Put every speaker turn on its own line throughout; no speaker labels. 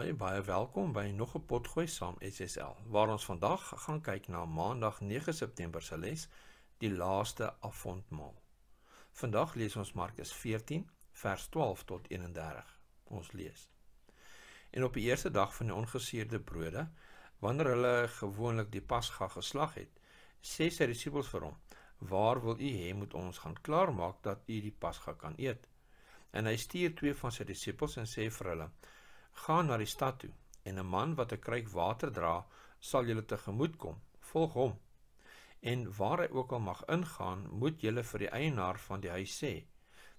Hi, baie welkom by nog 'n potgooi saam SSL waar ons vandag gaan kyk na Maandag 9 September se les, die laaste afondmaal. Vandag lees ons Markus 14 vers 12 tot 31. Ons lees. En op die eerste dag van die ongeseerde brode, wanneer hulle gewoonlik die Pasga geslag het, sê sy disippels vir hom: "Waar wil u hê moet ons gaan klaarmaak dat u die Pasga kan eet?" En hy stuur twee van sy disippels en sê vir hulle: gaan na die stad toe en 'n man wat 'n kruik water dra, sal julle tegemoet kom. Volg hom. En waar hy ook al mag ingaan, moet julle vir die eienaar van die huis sê: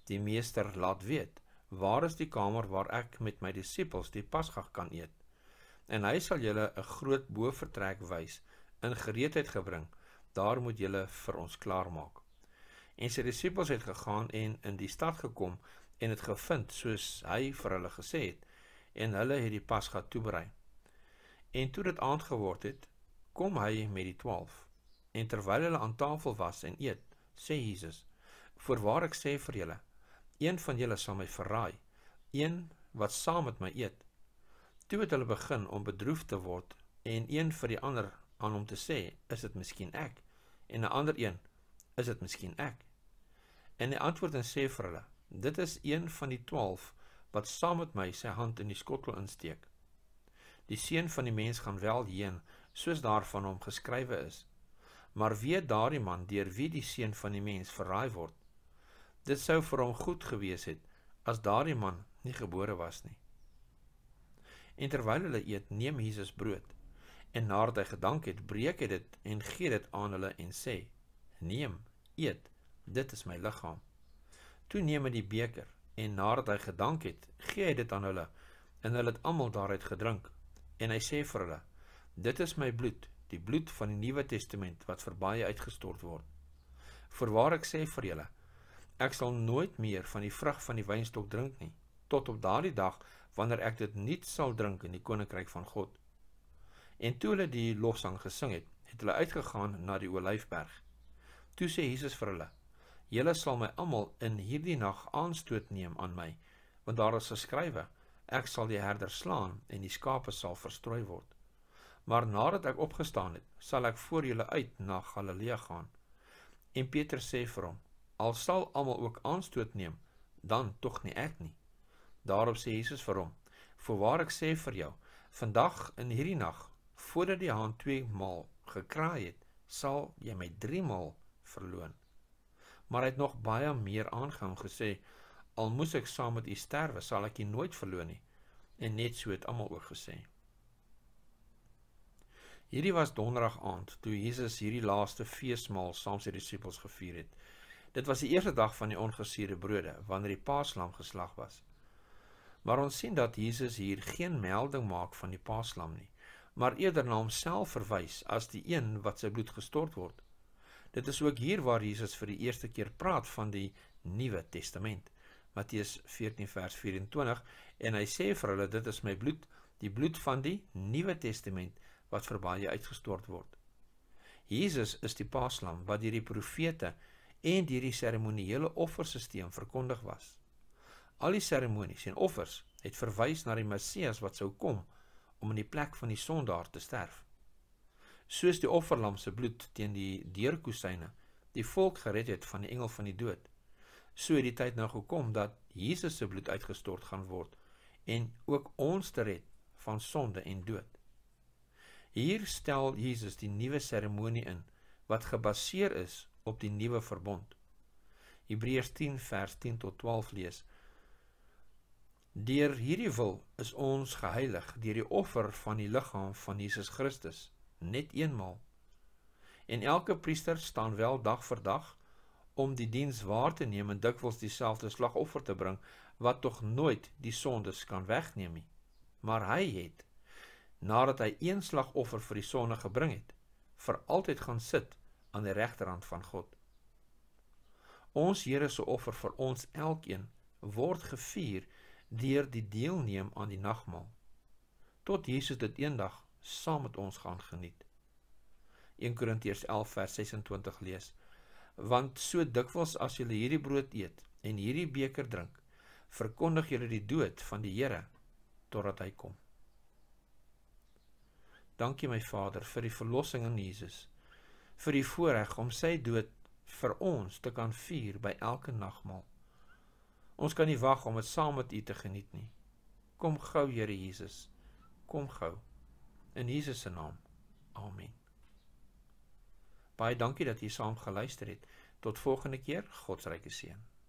"Die meester laat weet, waar is die kamer waar ek met my disippels die pasga kan eet?" En hy sal julle 'n groot bo-vertrek wys in gereedheid gebring. Daar moet julle vir ons klaarmaak. En sy disippels het gegaan en in die stad gekom en dit gevind soos hy vir hulle gesê het en hulle het die pasga toeberei. En toe dit aand geword het, kom hy met die 12. En terwyl hulle aan tafel was en eet, sê Jesus: "Voorwaar ek sê vir julle, een van julle sal my verraai, een wat saam met my eet." Toe het hulle begin om bedroef te word en een vir die ander aan hom te sê: "Is dit miskien ek?" En 'n ander een: "Is dit miskien ek?" En hy antwoord en sê vir hulle: "Dit is een van die 12 wat saam met my sy hand in die skottel insteek. Die seun van die mens gaan wel heen soos daarvan hom geskrywe is. Maar weet daardie man deur wie die seun van die mens verraai word. Dit sou vir hom goed gewees het as daardie man nie gebore was nie. En terwyl hulle eet, neem Jesus brood en nadat hy gedank het, breek hy dit en gee dit aan hulle en sê: "Neem, eet, dit is my liggaam." Toe neem hy die beker en nadat hy gedank het, gee hy dit aan hulle en hulle het almal daaruit gedrink. En hy sê vir hulle: Dit is my bloed, die bloed van die Nuwe Testament wat vir baie uitgestort word. Voorwaar ek sê vir julle, ek sal nooit meer van die vrug van die wynstok drink nie tot op daardie dag wanneer ek dit nuut sal drink in die koninkryk van God. En toe hulle die lofsang gesing het, het hulle uitgegaan na die olyfberg. Toe sê Jesus vir hulle: Julle sal my almal in hierdie nag aanstoot neem aan my, want daar is geskrywe: Ek sal die herder slaan en die skape sal verstrooi word. Maar nadat ek opgestaan het, sal ek voor julle uit na Galilea gaan. En Petrus sê vir hom: Al sal almal ook aanstoot neem, dan tog nie ek nie. Daarop sê Jesus vir hom: Voorwaar ek sê vir jou, vandag in hierdie nag, voordat die haan 2 maal gekraai het, sal jy my 3 maal verloon maar hy het nog baie meer aangehou gesê al moes ek saam met u sterwe sal ek u nooit verloon nie en net so het almal ook gesê hierdie was donderdag aand toe Jesus hierdie laaste feesmaal saam sy disippels gevier het dit was die eerste dag van die ongesuurde brode wanneer die paaslam geslag was maar ons sien dat Jesus hier geen melding maak van die paaslam nie maar eerder na homself verwys as die een wat sy bloed gestort word Dit is ook hier waar Jesus vir die eerste keer praat van die Nuwe Testament. Matteus 14 vers 24 en hy sê vir hulle dit is my bloed, die bloed van die Nuwe Testament wat vir baie uitgestort word. Jesus is die paaslam wat deur die profete en deur die seremonieele offerstelsel verkondig was. Al die seremonies en offers het verwys na die Messias wat sou kom om in die plek van die sondaar te sterf soos die offerlam se bloed teen die deurkusyne die volk gered het van die engel van die dood. So het die tyd nou gekom dat Jesus se bloed uitgestort gaan word en ook ons te red van sonde en dood. Hier stel Jesus die nuwe seremonie in wat gebaseer is op die nuwe verbond. Hebreërs 10 vers 10 tot 12 lees. Deur hierdie wil is ons geheilig deur die offer van die liggaam van Jesus Christus net eenmal. En elke priester staan wel dag vir dag om die diens waar te neem en dikwels dieselfde slagoffer te bring wat tog nooit die sondes kan wegneem nie. Maar hy het nadat hy een slagoffer vir die sonde gebring het, vir altyd gaan sit aan die regterhand van God. Ons Here se offer vir ons elkeen word gevier deur die deelneem aan die nagmaal. Tot Jesus dit eendag saam met ons gaan geniet. 1 Korintiërs 11 vers 26 lees: Want so dikwels as julle hierdie brood eet en hierdie beker drink, verkondig julle die dood van die Here totdat hy kom. Dankie my Vader vir die verlossing in Jesus. Vir die voorreg om sy dood vir ons te kan vier by elke nagmaal. Ons kan nie wag om dit saam met U te geniet nie. Kom gou Here Jesus. Kom gou. In Jesus se naam. Amen. Baie dankie dat jy saam geluister het. Tot volgende keer. Godsryke seën.